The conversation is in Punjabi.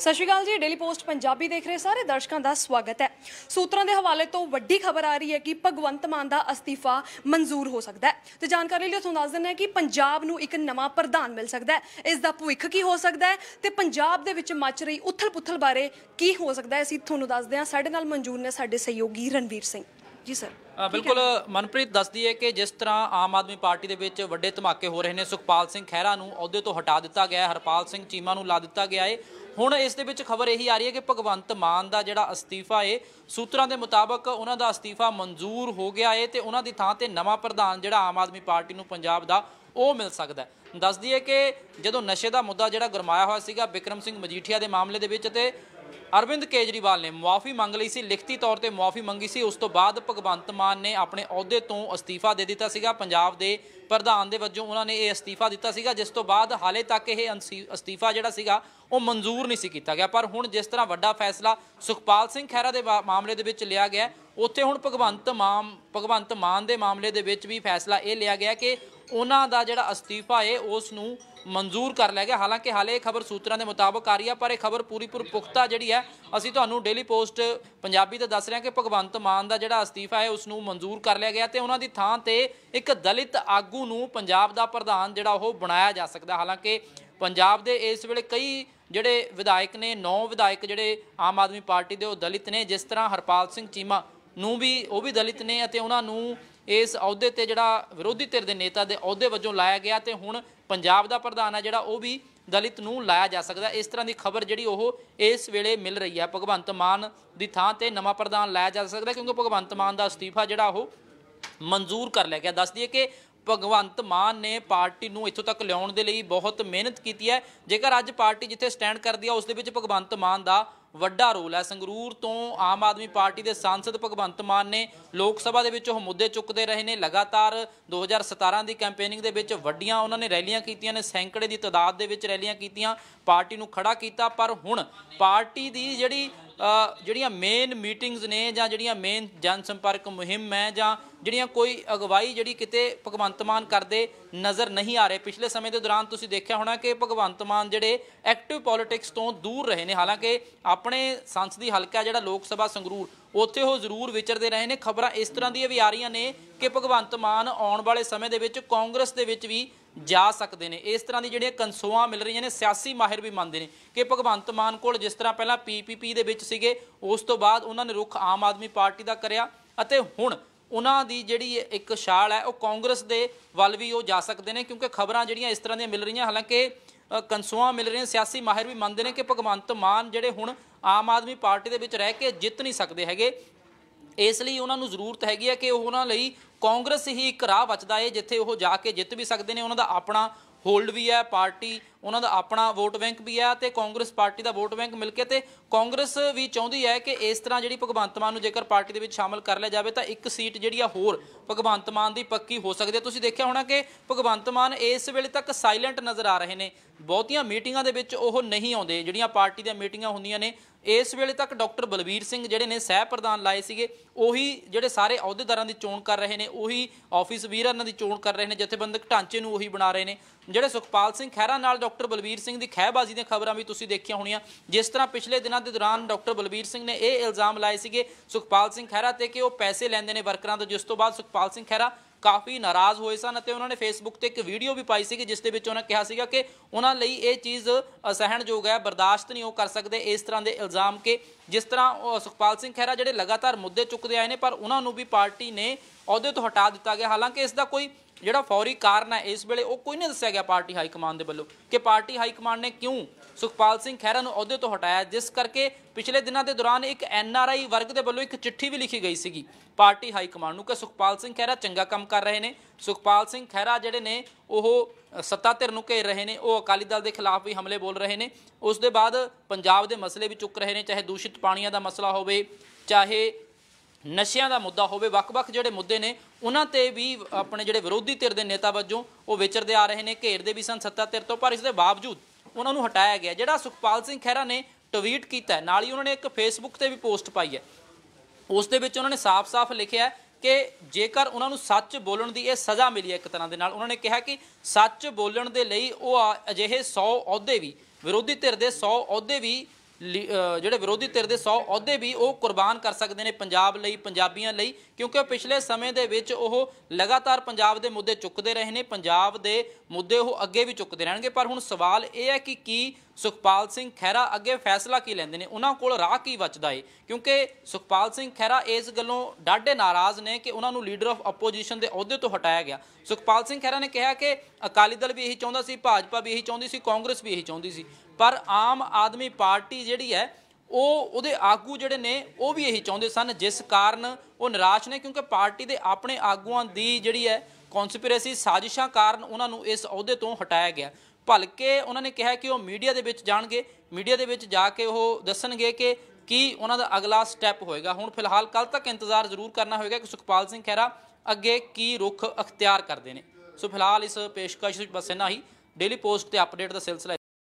ਸਤਿ ਸ਼੍ਰੀ ਅਕਾਲ ਜੀ ਡੇਲੀ ਪੋਸਟ ਪੰਜਾਬੀ ਦੇਖ ਰਹੇ ਸਾਰੇ ਦਰਸ਼ਕਾਂ ਦਾ ਸਵਾਗਤ ਹੈ ਸੂਤਰਾਂ ਦੇ ਹਵਾਲੇ ਤੋਂ ਵੱਡੀ ਖਬਰ ਆ ਰਹੀ ਹੈ ਕਿ ਭਗਵੰਤ ਮਾਨ ਦਾ ਅਸਤੀਫਾ ਮਨਜ਼ੂਰ ਹੋ ਸਕਦਾ ਹੈ ਤੇ ਜਾਣਕਾਰੀ ਲਈ ਤੁਹਾਨੂੰ ਦੱਸ ਦਿੰਦੇ ਹਾਂ ਕਿ ਪੰਜਾਬ ਨੂੰ ਇੱਕ ਨਵਾਂ ਪ੍ਰਧਾਨ ਮਿਲ ਸਕਦਾ ਹੈ ਇਸ ਦਾ ਭਵਿੱਖ ਕੀ ਹੋ ਸਕਦਾ ਹੈ ਤੇ ਪੰਜਾਬ ਦੇ ਵਿੱਚ ਮੱਚ ਰਹੀ ਉਥਲ-ਪੁਥਲ ਬਾਰੇ ਕੀ ਹੋ ਸਕਦਾ ਹੈ ਅਸੀਂ ਤੁਹਾਨੂੰ ਦੱਸਦੇ ਹਾਂ ਸਾਡੇ ਨਾਲ ਮਨਜ਼ੂਰ ਨੇ ਸਾਡੇ ਸਹਿਯੋਗੀ ਰਣਵੀਰ ਸਿੰਘ ਜੀ ਸਰ ਬਿਲਕੁਲ ਮਨਪ੍ਰੀਤ ਦੱਸਦੀ ਹੈ ਕਿ ਜਿਸ ਤਰ੍ਹਾਂ ਆਮ ਆਦਮੀ ਪਾਰਟੀ ਦੇ ਵਿੱਚ ਵੱਡੇ ਧਮਾਕੇ ਹੋ ਰਹੇ ਨੇ ਸੁਖਪਾਲ ਸਿੰਘ ਖਹਿਰਾ ਨੂੰ ਅਹੁਦੇ ਤੋਂ ਹਟਾ ਦਿੱਤਾ ਗਿਆ ਹੈ ਹਰਪਾਲ ਸਿੰਘ ਚੀਮਾ ਨੂੰ ਲਾ ਦਿੱਤਾ ਗਿਆ ਹੈ ਹੁਣ ਇਸ ਦੇ ਵਿੱਚ ਖਬਰ ਇਹੀ ਆ ਰਹੀ ਹੈ ਕਿ ਭਗਵੰਤ ਮਾਨ ਦਾ ਜਿਹੜਾ ਅਸਤੀਫਾ ਏ ਸੂਤਰਾਂ ਦੇ ਮੁਤਾਬਕ ਉਹਨਾਂ ਦਾ ਅਸਤੀਫਾ ਮਨਜ਼ੂਰ ਹੋ ਗਿਆ ਏ ਤੇ ਉਹਨਾਂ ਦੀ ਥਾਂ ਤੇ ਨਵਾਂ ਪ੍ਰਧਾਨ ਜਿਹੜਾ ਆਮ ਆਦਮੀ ਪਾਰਟੀ ਨੂੰ ਪੰਜਾਬ ਦਾ ਉਹ ਮਿਲ ਸਕਦਾ ਦੱਸ ਦਈਏ ਕਿ ਜਦੋਂ ਨਸ਼ੇ ਦਾ ਮੁੱਦਾ ਜਿਹੜਾ ਗਰਮਾਇਆ ਹੋਇਆ ਸੀਗਾ ਵਿਕਰਮ ਸਿੰਘ ਮਜੀਠੀਆ ਦੇ ਮਾਮਲੇ ਦੇ ਵਿੱਚ ਤੇ ਅਰਵਿੰਦ ਕੇਜਰੀਵਾਲ ਨੇ ਮੁਆਫੀ ਮੰਗ ਲਈ ਸੀ ਲਿਖਤੀ ਤੌਰ ਤੇ ਮੁਆਫੀ ਮੰਗੀ ਸੀ ਉਸ ਤੋਂ ਬਾਅਦ ਭਗਵੰਤ ਮਾਨ ਨੇ ਆਪਣੇ ਅਹੁਦੇ ਤੋਂ ਅਸਤੀਫਾ ਦੇ ਦਿੱਤਾ ਸੀਗਾ ਪੰਜਾਬ ਦੇ ਪ੍ਰਧਾਨ ਦੇ ਵਜੋਂ ਉਹਨਾਂ ਨੇ ਇਹ ਅਸਤੀਫਾ ਦਿੱਤਾ ਸੀਗਾ ਜਿਸ ਤੋਂ ਬਾਅਦ ਹਾਲੇ ਤੱਕ ਇਹ ਅਸਤੀਫਾ ਜਿਹੜਾ ਸੀਗਾ ਉਹ ਮਨਜ਼ੂਰ ਨਹੀਂ ਸੀ ਕੀਤਾ ਗਿਆ ਪਰ ਹੁਣ ਜਿਸ ਤਰ੍ਹਾਂ ਵੱਡਾ ਫੈਸਲਾ ਸੁਖਪਾਲ ਸਿੰਘ ਖਹਿਰਾ ਦੇ ਮਾਮਲੇ ਦੇ ਵਿੱਚ ਲਿਆ ਗਿਆ ਉੱਥੇ ਹੁਣ ਭਗਵੰਤ ਮਾਨ ਭਗਵੰਤ ਮਾਨ ਦੇ ਮਾਮਲੇ ਦੇ ਵਿੱਚ ਵੀ ਫੈਸਲਾ ਇਹ ਲਿਆ ਗਿਆ ਕਿ ਉਹਨਾਂ ਦਾ ਜਿਹੜਾ ਅਸਤੀਫਾ ਹੈ ਉਸ ਨੂੰ ਮਨਜ਼ੂਰ ਕਰ ਲਿਆ ਗਿਆ ਹਾਲਾਂਕਿ ਹਾਲੇ ਇਹ ਖਬਰ ਸੂਤਰਾਂ ਦੇ ਮੁਤਾਬਕ ਆ ਰਹੀ ਹੈ ਪਰ ਇਹ ਖਬਰ ਪੂਰੀਪੁਰ ਪੁਖਤਾ ਜਿਹੜੀ ਹੈ ਅਸੀਂ ਤੁਹਾਨੂੰ ਡੇਲੀ ਪੋਸਟ ਪੰਜਾਬੀ ਤੇ ਦੱਸ ਰਹੇ ਹਾਂ ਕਿ ਭਗਵੰਤ ਮਾਨ ਦਾ ਜਿਹੜਾ ਅਸਤੀਫਾ ਹੈ ਉਸ ਨੂੰ ਮਨਜ਼ੂਰ ਕਰ ਲਿਆ ਗਿਆ ਤੇ ਉਹਨਾਂ ਦੀ ਥਾਂ ਤੇ ਇੱਕ ਦਲਿਤ ਆਗੂ ਨੂੰ ਪੰਜਾਬ ਦਾ ਪ੍ਰਧਾਨ ਜਿਹੜਾ ਉਹ ਬਣਾਇਆ ਜਾ ਸਕਦਾ ਹਾਲਾਂਕਿ ਪੰਜਾਬ ਦੇ ਇਸ ਵੇਲੇ ਕਈ ਜਿਹੜੇ ਵਿਧਾਇਕ ਨੇ ਨੌ ਵਿਧਾਇਕ ਜਿਹੜੇ ਆਮ ਆਦਮੀ ਪਾਰਟੀ ਦੇ ਉਹ ਦਲਿਤ ਨੇ ਜਿਸ ਤਰ੍ਹਾਂ ਹਰਪਾਲ ਸਿੰਘ ਚੀਮਾ ਨੂੰ ਵੀ ਉਹ ਵੀ ਦਲਿਤ ਨੇ ਅਤੇ ਉਹਨਾਂ ਨੂੰ ਇਸ ਅਹੁਦੇ ਤੇ ਜਿਹੜਾ ਵਿਰੋਧੀ ਧਿਰ ਦੇ ਨੇਤਾ ਦੇ ਅਹੁਦੇ ਵੱਜੋਂ ਲਾਇਆ ਗਿਆ ਤੇ ਹੁਣ ਪੰਜਾਬ ਦਾ ਪ੍ਰਧਾਨ ਆ ਜਿਹੜਾ ਉਹ ਵੀ ਦਲਿਤ ਨੂੰ ਲਾਇਆ ਜਾ ਸਕਦਾ ਇਸ ਤਰ੍ਹਾਂ ਦੀ ਖਬਰ ਜਿਹੜੀ ਉਹ ਇਸ ਵੇਲੇ ਮਿਲ ਰਹੀ ਹੈ ਭਗਵੰਤ ਮਾਨ ਦੀ ਥਾਂ ਤੇ ਨਵਾਂ ਪ੍ਰਧਾਨ ਲਾਇਆ ਜਾ ਸਕਦਾ ਕਿਉਂਕਿ ਭਗਵੰਤ ਮਾਨ ਦਾ ਅਸਤੀਫਾ ਜਿਹੜਾ ਉਹ ਮਨਜ਼ੂਰ ਕਰ ਲਿਆ ਗਿਆ ਦੱਸ ਦਈਏ ਕਿ ਭਗਵੰਤ ਮਾਨ ਨੇ ਪਾਰਟੀ ਨੂੰ ਇੱਥੋਂ ਤੱਕ ਲਿਆਉਣ ਦੇ ਲਈ ਬਹੁਤ ਮਿਹਨਤ ਕੀਤੀ ਹੈ ਜੇਕਰ ਅੱਜ ਪਾਰਟੀ ਜਿੱਥੇ ਸਟੈਂਡ ਕਰਦੀ ਹੈ ਉਸ ਦੇ ਵਿੱਚ ਭਗਵੰਤ ਮਾਨ ਦਾ ਵੱਡਾ ਰੋਲ ਹੈ ਸੰਗਰੂਰ ਤੋਂ ਆਮ ਆਦਮੀ ਪਾਰਟੀ ਦੇ ਸਾਂਸਦ ਭਗਵੰਤ ਮਾਨ ਨੇ ਲੋਕ ਸਭਾ ਦੇ ਵਿੱਚ ਉਹ ਮੁੱਦੇ ਚੁੱਕਦੇ ਰਹੇ ਨੇ ਲਗਾਤਾਰ 2017 ਦੀ ਕੈਂਪੇਨਿੰਗ ਦੇ ਵਿੱਚ ਵੱਡੀਆਂ ਉਹਨਾਂ ਨੇ ਰੈਲੀਆਂ ਕੀਤੀਆਂ ਨੇ ਸੈਂਕੜੇ ਦੀ ਤਦਾਦ ਦੇ ਵਿੱਚ ਰੈਲੀਆਂ ਕੀਤੀਆਂ ਪਾਰਟੀ ਨੂੰ ਖੜਾ ਕੀਤਾ ਪਰ ਹੁਣ ਪਾਰਟੀ ਦੀ ਜਿਹੜੀ ਜਿਹੜੀਆਂ ਮੇਨ ਮੀਟਿੰਗਸ ਨੇ ਜਾਂ ਜਿਹੜੀਆਂ ਮੇਨ ਜਨ ਸੰਪਰਕ ਮੁਹਿੰਮ ਹੈ ਜਾਂ ਜਿਹੜੀਆਂ ਕੋਈ ਅਗਵਾਈ ਜਿਹੜੀ ਕਿਤੇ ਭਗਵੰਤ ਮਾਨ ਕਰਦੇ ਨਜ਼ਰ ਨਹੀਂ ਆ ਰਹੇ ਪਿਛਲੇ ਸਮੇਂ ਦੇ ਦੌਰਾਨ ਤੁਸੀਂ ਦੇਖਿਆ ਹੋਣਾ ਕਿ ਭਗਵੰਤ ਮਾਨ ਜਿਹੜੇ ਐਕਟਿਵ ਪੋਲਿਟਿਕਸ ਤੋਂ ਦੂਰ ਰਹੇ ਨੇ ਹਾਲਾਂਕਿ ਆਪਣੇ ਸੰਸਦੀ ਹਲਕਾ ਜਿਹੜਾ ਲੋਕ ਸਭਾ ਸੰਗਰੂਰ ਉੱਥੇ ਉਹ ਜ਼ਰੂਰ ਵਿਚਰਦੇ ਰਹੇ ਨੇ ਖਬਰਾਂ ਇਸ ਤਰ੍ਹਾਂ ਦੀਆਂ ਵੀ ਆ ਰਹੀਆਂ ਨੇ ਕਿ ਭਗਵੰਤ ਮਾਨ ਆਉਣ ਵਾਲੇ ਸਮੇਂ ਦੇ ਵਿੱਚ ਕਾਂਗਰਸ ਦੇ ਵਿੱਚ ਵੀ ਜਾ ਸਕਦੇ ਨੇ ਇਸ ਤਰ੍ਹਾਂ ਦੀ ਜਿਹੜੀਆਂ ਕੰਸੋਆਂ ਮਿਲ ਰਹੀਆਂ ਨੇ ਸਿਆਸੀ ਮਾਹਿਰ ਵੀ ਮੰਨਦੇ ਨੇ ਕਿ ਭਗਵੰਤ ਮਾਨ ਕੋਲ ਜਿਸ ਤਰ੍ਹਾਂ ਪਹਿਲਾਂ ਪੀਪੀਪੀ ਦੇ ਵਿੱਚ ਸੀਗੇ ਉਸ ਤੋਂ ਬਾਅਦ ਉਹਨਾਂ ਨੇ ਰੁਖ ਆਮ ਆਦਮੀ ਪਾਰਟੀ ਦਾ ਕਰਿਆ ਅਤੇ ਹੁਣ ਉਹਨਾਂ ਦੀ ਜਿਹੜੀ ਇੱਕ ਛਾਲ ਹੈ ਉਹ ਕਾਂਗਰਸ ਦੇ ਵੱਲ ਵੀ ਉਹ ਜਾ ਸਕਦੇ ਨੇ ਕਿਉਂਕਿ ਖਬਰਾਂ ਜਿਹੜੀਆਂ ਇਸ ਤਰ੍ਹਾਂ ਦੀਆਂ ਮਿਲ ਰਹੀਆਂ ਹਾਲਾਂਕਿ ਕੰਸੋਆਂ ਮਿਲ ਰਹੀਆਂ ਸਿਆਸੀ ਮਾਹਿਰ ਵੀ ਮੰਨਦੇ ਨੇ ਕਿ ਭਗਵੰਤ ਮਾਨ ਜਿਹੜੇ ਹੁਣ ਆਮ ਆਦਮੀ ਪਾਰਟੀ ਦੇ ਵਿੱਚ ਰਹਿ ਕੇ ਜਿੱਤ ਨਹੀਂ ਸਕਦੇ ਹੈਗੇ ਇਸ ਲਈ ਉਹਨਾਂ ਨੂੰ ਜ਼ਰੂਰਤ ਹੈਗੀ ਹੈ ਕਿ ਉਹਨਾਂ ਲਈ ਕਾਂਗਰਸ ਹੀ ਇੱਕ ਰਾਹ ਬਚਦਾ ਹੈ ਜਿੱਥੇ ਉਹ ਜਾ ਕੇ ਜਿੱਤ ਵੀ ਸਕਦੇ ਨੇ ਉਹਨਾਂ ਦਾ ਆਪਣਾ ਹੋਲਡ ਵੀ ਹੈ ਪਾਰਟੀ ਉਹਨਾਂ ਦਾ ਆਪਣਾ ਵੋਟ ਬੈਂਕ ਵੀ ਹੈ ਤੇ ਕਾਂਗਰਸ ਪਾਰਟੀ ਦਾ ਵੋਟ ਬੈਂਕ ਮਿਲ ਕੇ ਤੇ ਕਾਂਗਰਸ ਵੀ ਚਾਹੁੰਦੀ ਹੈ ਕਿ ਇਸ ਤਰ੍ਹਾਂ ਜਿਹੜੀ ਭਗਵੰਤ ਮਾਨ ਨੂੰ ਜੇਕਰ ਪਾਰਟੀ ਦੇ ਵਿੱਚ ਸ਼ਾਮਲ ਕਰ ਲਿਆ ਜਾਵੇ ਤਾਂ ਇੱਕ ਸੀਟ ਜਿਹੜੀ ਆ ਹੋਰ ਭਗਵੰਤ ਮਾਨ ਦੀ ਪੱਕੀ ਹੋ ਸਕਦੀ ਹੈ ਤੁਸੀਂ ਦੇਖਿਆ ਹੋਣਾ ਕਿ ਭਗਵੰਤ ਮਾਨ ਇਸ ਵੇਲੇ ਤੱਕ ਸਾਇਲੈਂਟ ਨਜ਼ਰ ਆ ਰਹੇ ਨੇ ਬਹੁਤੀਆਂ ਮੀਟਿੰਗਾਂ ਦੇ ਵਿੱਚ ਉਹ ਨਹੀਂ ਆਉਂਦੇ ਜਿਹੜੀਆਂ ਪਾਰਟੀ ਦੀਆਂ ਮੀਟਿੰਗਾਂ ਹੁੰਦੀਆਂ ਨੇ ਇਸ ਵੇਲੇ ਤੱਕ ਡਾਕਟਰ ਬਲਬੀਰ ਸਿੰਘ ਜਿਹੜੇ ਨੇ ਸਹਿ ਪ੍ਰਧਾਨ ਲਾਏ ਸੀਗੇ ਉਹੀ ਜਿਹੜੇ ਸਾਰੇ ਅਹੁਦੇਦਾਰਾਂ ਦੀ ਚੋਣ ਕਰ ਰਹੇ ਨੇ ਉਹੀ ਆਫਿਸ ਵੀਰਾਂ ਦੀ ਚੋਣ ਕਰ ਰਹੇ ਨੇ ਜਥੇਬੰਦਕ ਢਾਂਚੇ ਨੂੰ ਉਹੀ ਬਣਾ ਰਹੇ ਨੇ ਜਿਹੜੇ ਸੁਖਪਾਲ ਸਿੰਘ ਖਹਿਰਾ ਨਾਲ ਡਾਕਟਰ ਬਲਬੀਰ ਸਿੰਘ ਦੀ ਖਹਿਬਾਜ਼ੀ ਦੀਆਂ ਖਬਰਾਂ ਵੀ ਤੁਸੀਂ ਦੇਖੀਆਂ ਹੋਣੀਆਂ ਜਿਸ ਤਰ੍ਹਾਂ ਪਿਛਲੇ ਦਿਨਾਂ ਦੇ ਦੌਰਾਨ ਡਾਕਟਰ ਬਲਬੀਰ ਸਿੰਘ ਨੇ ਇਹ ਇਲਜ਼ਾਮ ਲਾਏ ਸੀਗੇ ਸੁਖਪਾਲ ਸਿੰਘ ਖਹਿਰਾ ਤੇ ਕਿ ਉਹ ਪੈਸੇ ਲੈਂਦੇ ਨੇ ਵਰਕਰਾਂ ਤੋਂ ਜਿਸ ਤੋਂ ਬਾਅਦ ਸੁਖਪਾਲ ਸਿੰਘ ਖਹਿਰਾ ਕਾਫੀ ਨਾਰਾਜ਼ ਹੋਏ ਸਨ ਅਤੇ ਉਹਨਾਂ ਨੇ ਫੇਸਬੁੱਕ ਤੇ ਇੱਕ ਵੀਡੀਓ ਵੀ ਪਾਈ ਸੀ ਕਿ ਜਿਸ ਦੇ ਵਿੱਚ ਉਹਨਾਂ ਕਿਹਾ ਸੀਗਾ ਕਿ ਉਹਨਾਂ ਲਈ ਇਹ ਚੀਜ਼ ਸਹਿਣਯੋਗ ਹੈ ਬਰਦਾਸ਼ਤ ਨਹੀਂ ਉਹ ਕਰ ਸਕਦੇ ਇਸ ਤਰ੍ਹਾਂ ਦੇ ਇਲਜ਼ਾਮ ਕਿ ਜਿਸ ਤਰ੍ਹਾਂ ਸੁਖਪਾਲ ਸਿੰਘ ਖਹਿਰਾ ਜਿਹੜੇ ਲਗਾਤਾਰ ਮੁੱਦੇ ਚੁੱਕਦੇ ਆਏ ਨੇ ਪਰ ਉਹਨਾਂ ਨੂੰ ਵੀ ਪਾਰਟੀ ਨੇ ਅਹੁਦੇ ਤੋਂ ਹਟਾ ਦਿੱਤਾ ਗਿਆ ਹਾਲਾਂਕਿ ਇਸ ਦਾ ਕੋਈ ਜਿਹੜਾ ਫੌਰੀ ਕਾਰਨ ਹੈ ਇਸ ਵੇਲੇ ਉਹ ਕੋਈ ਨਹੀਂ ਦੱਸਿਆ ਗਿਆ ਪਾਰਟੀ ਹਾਈ ਕਮਾਂਡ ਦੇ ਵੱਲੋਂ ਕਿ ਪਾਰਟੀ ਹਾਈ ਕਮਾਂਡ ਨੇ ਕਿਉਂ ਸੁਖਪਾਲ ਸਿੰਘ ਖਹਿਰਾ ਨੂੰ ਅਹੁਦੇ ਤੋਂ ਹਟਾਇਆ ਜਿਸ ਕਰਕੇ ਪਿਛਲੇ ਦਿਨਾਂ ਦੇ ਦੌਰਾਨ ਇੱਕ ਐਨਆਰਆਈ ਵਰਗ ਦੇ ਵੱਲੋਂ ਇੱਕ ਚਿੱਠੀ ਵੀ ਲਿਖੀ ਗਈ ਸੀਗੀ ਪਾਰਟੀ ਹਾਈ ਕਮਾਂਡ ਨੂੰ ਕਿ ਸੁਖਪਾਲ ਸਿੰਘ ਖਹਿਰਾ ਚੰਗਾ ਕੰਮ ਕਰ ਰਹੇ ਨੇ ਸੁਖਪਾਲ ਸਿੰਘ ਖਹਿਰਾ ਜਿਹੜੇ ਨੇ ਉਹ ਸੱਤਾ ਧਿਰ ਨੂੰ ਘੇਰ ਰਹੇ ਨੇ ਉਹ ਅਕਾਲੀ ਦਲ ਦੇ ਖਿਲਾਫ ਵੀ ਹਮਲੇ ਬੋਲ ਰਹੇ ਨੇ ਉਸ ਦੇ ਬਾਅਦ ਪੰਜਾਬ ਦੇ ਮਸਲੇ ਵੀ ਚੁੱਕ ਰਹੇ ਨੇ ਚਾਹੇ ਦੂਸ਼ਿਤ ਪਾਣੀਆਂ ਦਾ ਮਸਲਾ ਹੋਵੇ ਚਾਹੇ ਨਸ਼ਿਆਂ ਦਾ ਮੁੱਦਾ ਹੋਵੇ ਵੱਖ-ਵੱਖ ਜਿਹੜੇ ਮੁੱਦੇ ਨੇ ਉਹਨਾਂ ਤੇ ਵੀ ਆਪਣੇ ਜਿਹੜੇ ਵਿਰੋਧੀ ਧਿਰ ਦੇ ਨੇਤਾ ਵੱਜੋਂ ਉਹ ਵਿਚਰਦੇ ਆ ਰਹੇ ਨੇ ਘੇਰਦੇ ਵੀ ਸਨ ਸੱਤਾ ਧਿਰ ਤੋਂ ਪਰ ਇਸ ਦੇ ਬਾਵਜੂਦ ਉਹਨਾਂ ਨੂੰ ਹਟਾਇਆ ਗਿਆ ਜਿਹੜਾ ਸੁਖਪਾਲ ਸਿੰਘ ਖਹਿਰਾ ਨੇ ਟਵੀਟ ਕੀਤਾ ਨਾਲ ਹੀ ਉਹਨਾਂ ਨੇ ਇੱਕ ਫੇਸਬੁੱਕ ਤੇ ਵੀ ਪੋਸਟ ਪਾਈ ਹੈ ਉਸ ਦੇ ਵਿੱਚ ਉਹਨਾਂ ਨੇ ਸਾਫ਼-ਸਾਫ਼ ਲਿਖਿਆ ਕਿ ਜੇਕਰ ਉਹਨਾਂ ਨੂੰ ਸੱਚ ਬੋਲਣ ਦੀ ਇਹ ਸਜ਼ਾ ਮਿਲੀ ਹੈ ਇੱਕ ਤਰ੍ਹਾਂ ਦੇ ਨਾਲ ਉਹਨਾਂ ਨੇ ਕਿਹਾ ਕਿ ਸੱਚ ਬੋਲਣ ਦੇ ਲਈ ਉਹ ਅਜਿਹੇ 100 ਅਹੁਦੇ ਵੀ ਵਿਰੋਧੀ ਧਿਰ ਦੇ 100 ਅਹੁਦੇ ਵੀ ਜਿਹੜੇ ਵਿਰੋਧੀ ਧਿਰ ਦੇ 100 ਅਹੁਦੇ ਵੀ ਉਹ ਕੁਰਬਾਨ ਕਰ ਸਕਦੇ ਨੇ ਪੰਜਾਬ ਲਈ ਪੰਜਾਬੀਆਂ ਲਈ ਕਿਉਂਕਿ ਉਹ ਪਿਛਲੇ ਸਮੇਂ ਦੇ ਵਿੱਚ ਉਹ ਲਗਾਤਾਰ ਪੰਜਾਬ ਦੇ ਮੁੱਦੇ ਚੁੱਕਦੇ ਰਹੇ ਨੇ ਪੰਜਾਬ ਦੇ ਮੁੱਦੇ ਉਹ ਅੱਗੇ ਵੀ ਚੁੱਕਦੇ ਰਹਿਣਗੇ ਪਰ ਹੁਣ ਸਵਾਲ ਇਹ ਹੈ ਕਿ ਕੀ ਸੁਖਪਾਲ ਸਿੰਘ ਖਹਿਰਾ ਅੱਗੇ ਫੈਸਲਾ ਕੀ ਲੈਂਦੇ ਨੇ ਉਹਨਾਂ ਕੋਲ ਰਾਹ ਕੀ ਬਚਦਾ ਏ ਕਿਉਂਕਿ ਸੁਖਪਾਲ ਸਿੰਘ ਖਹਿਰਾ ਇਸ ਗੱਲੋਂ ਡਾਢੇ ਨਾਰਾਜ਼ ਨੇ ਕਿ ਉਹਨਾਂ ਨੂੰ ਲੀਡਰ ਆਫ ਆਪੋਜੀਸ਼ਨ ਦੇ ਅਹੁਦੇ ਤੋਂ ਹਟਾਇਆ ਗਿਆ ਸੁਖਪਾਲ ਸਿੰਘ ਖਹਿਰਾ ਨੇ ਕਿਹਾ ਕਿ ਅਕਾਲੀ ਦਲ ਵੀ ਇਹੀ ਚਾਹੁੰਦਾ ਸੀ ਭਾਜਪਾ ਵੀ ਇਹੀ ਚਾਹੁੰਦੀ ਸੀ ਕਾਂਗਰਸ ਵੀ ਇਹੀ ਚਾਹੁੰਦੀ ਸੀ ਪਰ ਆਮ ਆਦਮੀ ਪਾਰਟੀ ਜਿਹੜੀ ਹੈ ਉਹ ਉਹਦੇ ਆਗੂ ਜਿਹੜੇ ਨੇ ਉਹ ਵੀ ਇਹੀ ਚਾਹੁੰਦੇ ਸਨ ਜਿਸ ਕਾਰਨ ਉਹ ਨਿਰਾਸ਼ ਨੇ ਕਿਉਂਕਿ ਪਾਰਟੀ ਦੇ ਆਪਣੇ ਆਗੂਆਂ ਦੀ ਜਿਹੜੀ ਹੈ ਕਨਸਪੀਰੇਸੀ ਸਾਜ਼ਿਸ਼ਾਂ ਕਾਰਨ ਉਹਨਾਂ ਨੂੰ ਇਸ ਅਹੁਦੇ ਤੋਂ ਹਟਾਇਆ ਗਿਆ ਭਲਕੇ ਉਹਨਾਂ ਨੇ ਕਿਹਾ ਕਿ ਉਹ ਮੀਡੀਆ ਦੇ ਵਿੱਚ ਜਾਣਗੇ ਮੀਡੀਆ ਦੇ ਵਿੱਚ ਜਾ ਕੇ ਉਹ ਦੱਸਣਗੇ ਕਿ ਕੀ ਉਹਨਾਂ ਦਾ ਅਗਲਾ ਸਟੈਪ ਹੋਏਗਾ ਹੁਣ ਫਿਲਹਾਲ ਕੱਲ ਤੱਕ ਇੰਤਜ਼ਾਰ ਜ਼ਰੂਰ ਕਰਨਾ ਹੋਏਗਾ ਕਿ ਸੁਖਪਾਲ ਸਿੰਘ ਖਹਿਰਾ ਅੱਗੇ ਕੀ ਰੁਖ ਅਖਤਿਆਰ ਕਰਦੇ ਨੇ ਸੋ ਫਿਲਹਾਲ ਇਸ ਪੇਸ਼ਕਸ਼ ਵਿੱਚ ਬਸ ਇਨਾ ਹੀ ਡੇਲੀ ਪੋਸਟ ਤੇ ਅਪਡੇਟ ਦਾ ਸਿਲਸਿਲਾ